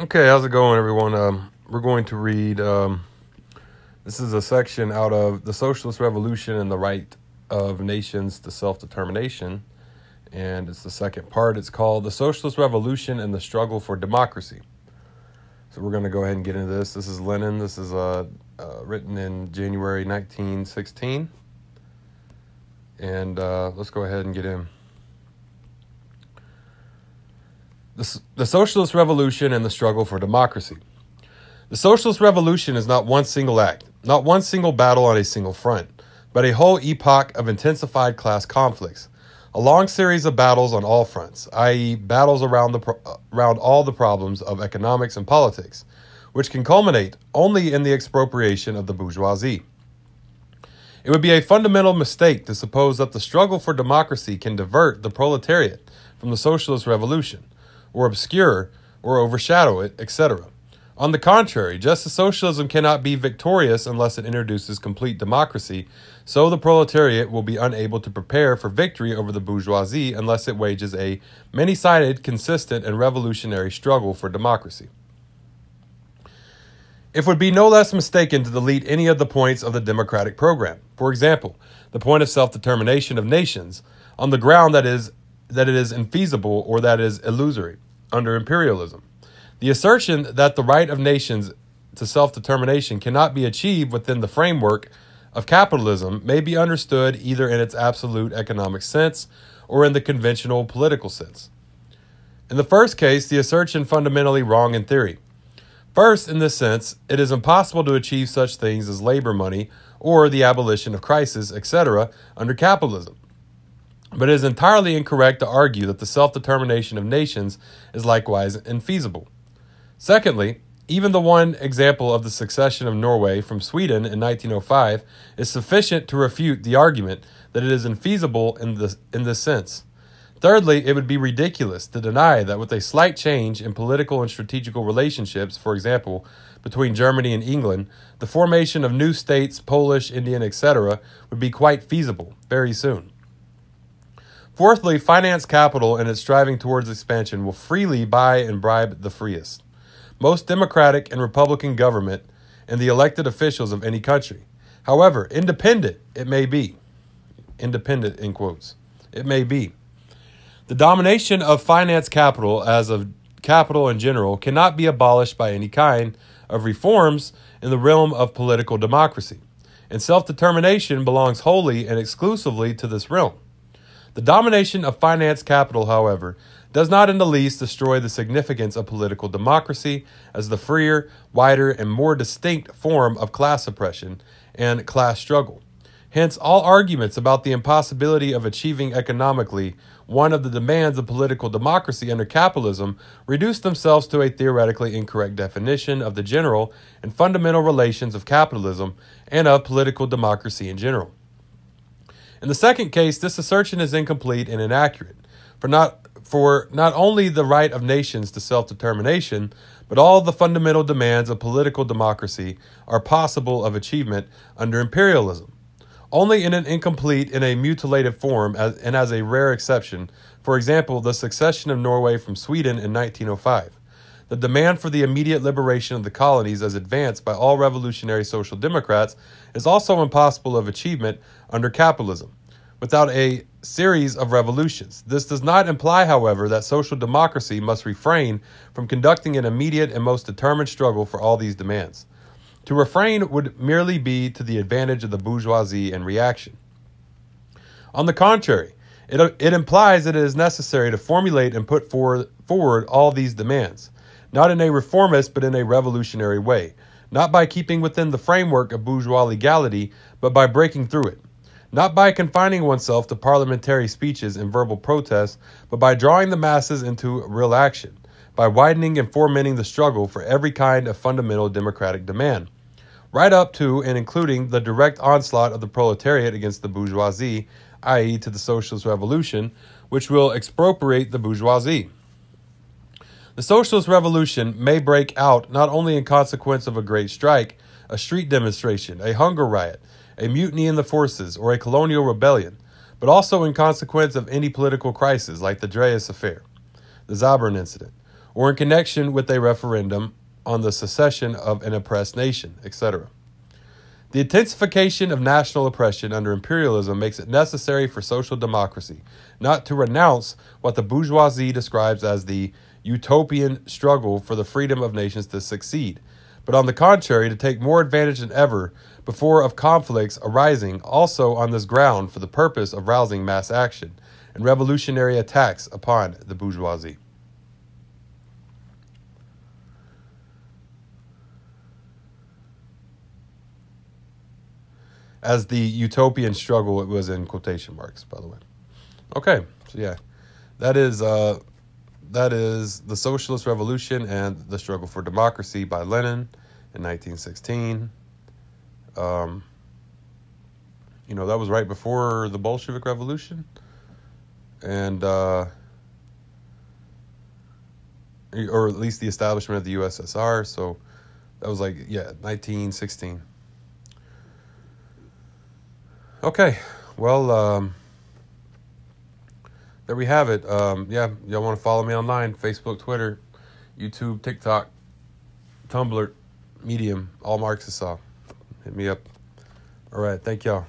Okay, how's it going, everyone? Um, we're going to read. Um, this is a section out of The Socialist Revolution and the Right of Nations to Self Determination. And it's the second part. It's called The Socialist Revolution and the Struggle for Democracy. So we're going to go ahead and get into this. This is Lenin. This is uh, uh, written in January 1916. And uh, let's go ahead and get in. the, the Socialist Revolution and the struggle for democracy. The Socialist Revolution is not one single act, not one single battle on a single front, but a whole epoch of intensified class conflicts, a long series of battles on all fronts, i.e., battles around, the, uh, around all the problems of economics and politics, which can culminate only in the expropriation of the bourgeoisie. It would be a fundamental mistake to suppose that the struggle for democracy can divert the proletariat from the socialist revolution or obscure or overshadow it, etc. On the contrary, just as socialism cannot be victorious unless it introduces complete democracy, so the proletariat will be unable to prepare for victory over the bourgeoisie unless it wages a many sided, consistent, and revolutionary struggle for democracy. It would be no less mistaken to delete any of the points of the democratic program. For example, the point of self determination of nations, on the ground that, is, that it is infeasible or that it is illusory under imperialism. The assertion that the right of nations to self determination cannot be achieved within the framework of capitalism may be understood either in its absolute economic sense or in the conventional political sense. In the first case, the assertion fundamentally wrong in theory. First, in this sense, it is impossible to achieve such things as labor money or the abolition of crisis, etc., under capitalism. But it is entirely incorrect to argue that the self determination of nations is likewise infeasible. Secondly, even the one example of the succession of Norway from Sweden in 1905 is sufficient to refute the argument that it is infeasible in this, in this sense. Thirdly, it would be ridiculous to deny that with a slight change in political and strategical relationships, for example, between Germany and England, the formation of new states, Polish, Indian, etc., would be quite feasible very soon. Fourthly, finance capital and its striving towards expansion will freely buy and bribe the freest, most Democratic and Republican government and the elected officials of any country. However, independent it may be. Independent, in quotes. It may be. The domination of finance capital, as of capital in general, cannot be abolished by any kind of reforms in the realm of political democracy, and self determination belongs wholly and exclusively to this realm. The domination of finance capital, however, does not in the least destroy the significance of political democracy as the freer, wider, and more distinct form of class oppression and class struggle. Hence, all arguments about the impossibility of achieving economically one of the demands of political democracy under capitalism reduce themselves to a theoretically incorrect definition of the general and fundamental relations of capitalism and of political democracy in general. In the second case, this assertion is incomplete and inaccurate. For not for not only the right of nations to self determination, but all the fundamental demands of political democracy are possible of achievement under imperialism, only in an incomplete in a mutilated form, as, and as a rare exception, for example, the succession of Norway from Sweden in 1905. The demand for the immediate liberation of the colonies, as advanced by all revolutionary social democrats, is also impossible of achievement under capitalism without a series of revolutions. This does not imply, however, that social democracy must refrain from conducting an immediate and most determined struggle for all these demands. To refrain would merely be to the advantage of the bourgeoisie and reaction. On the contrary, it, it implies that it is necessary to formulate and put forward, forward all these demands not in a reformist but in a revolutionary way, not by keeping within the framework of bourgeois legality, but by breaking through it. Not by confining oneself to parliamentary speeches and verbal protests, but by drawing the masses into real action, by widening and fomenting the struggle for every kind of fundamental democratic demand right up to and including the direct onslaught of the proletariat against the bourgeoisie, i.e., to the socialist revolution, which will expropriate the bourgeoisie. The socialist revolution may break out not only in consequence of a great strike, a street demonstration, a hunger riot, a mutiny in the forces, or a colonial rebellion, but also in consequence of any political crisis like the Dreyas Affair, the Zabern Incident, or in connection with a referendum on the secession of an oppressed nation, etc. The intensification of national oppression under imperialism makes it necessary for social democracy not to renounce what the bourgeoisie describes as the utopian struggle for the freedom of nations to succeed, but on the contrary, to take more advantage than ever before of conflicts arising also on this ground for the purpose of rousing mass action and revolutionary attacks upon the bourgeoisie. As the utopian struggle, it was in quotation marks, by the way. Okay, so yeah, that is uh, that is The Socialist Revolution and the Struggle for Democracy by Lenin in 1916. Um, you know, that was right before the Bolshevik Revolution. And, uh, or at least the establishment of the USSR. So that was like, yeah, 1916. Okay. Well, um, there we have it. Um, yeah, y'all want to follow me online Facebook, Twitter, YouTube, TikTok, Tumblr, Medium, all Marxist saw. Hit me up. All right. Thank y'all.